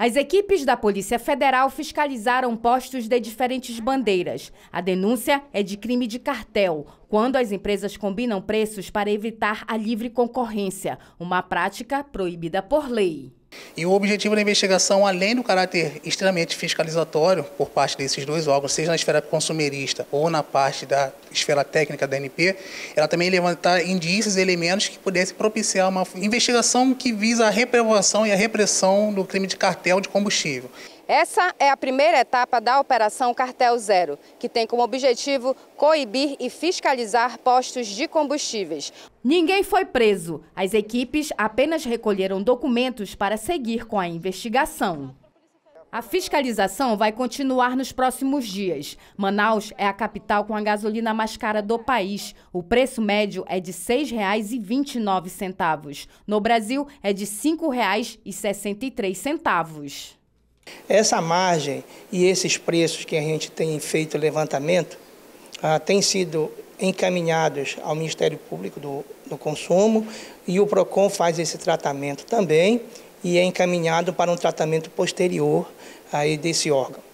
As equipes da Polícia Federal fiscalizaram postos de diferentes bandeiras. A denúncia é de crime de cartel, quando as empresas combinam preços para evitar a livre concorrência, uma prática proibida por lei. E o objetivo da investigação, além do caráter extremamente fiscalizatório por parte desses dois órgãos, seja na esfera consumerista ou na parte da esfera técnica da NP, ela também levantar indícios e elementos que pudessem propiciar uma investigação que visa a reprovação e a repressão do crime de cartel de combustível. Essa é a primeira etapa da Operação Cartel Zero, que tem como objetivo coibir e fiscalizar postos de combustíveis. Ninguém foi preso. As equipes apenas recolheram documentos para seguir com a investigação. A fiscalização vai continuar nos próximos dias. Manaus é a capital com a gasolina mais cara do país. O preço médio é de R$ 6,29. No Brasil, é de R$ 5,63. Essa margem e esses preços que a gente tem feito levantamento ah, têm sido encaminhados ao Ministério Público do, do Consumo e o PROCON faz esse tratamento também e é encaminhado para um tratamento posterior aí desse órgão.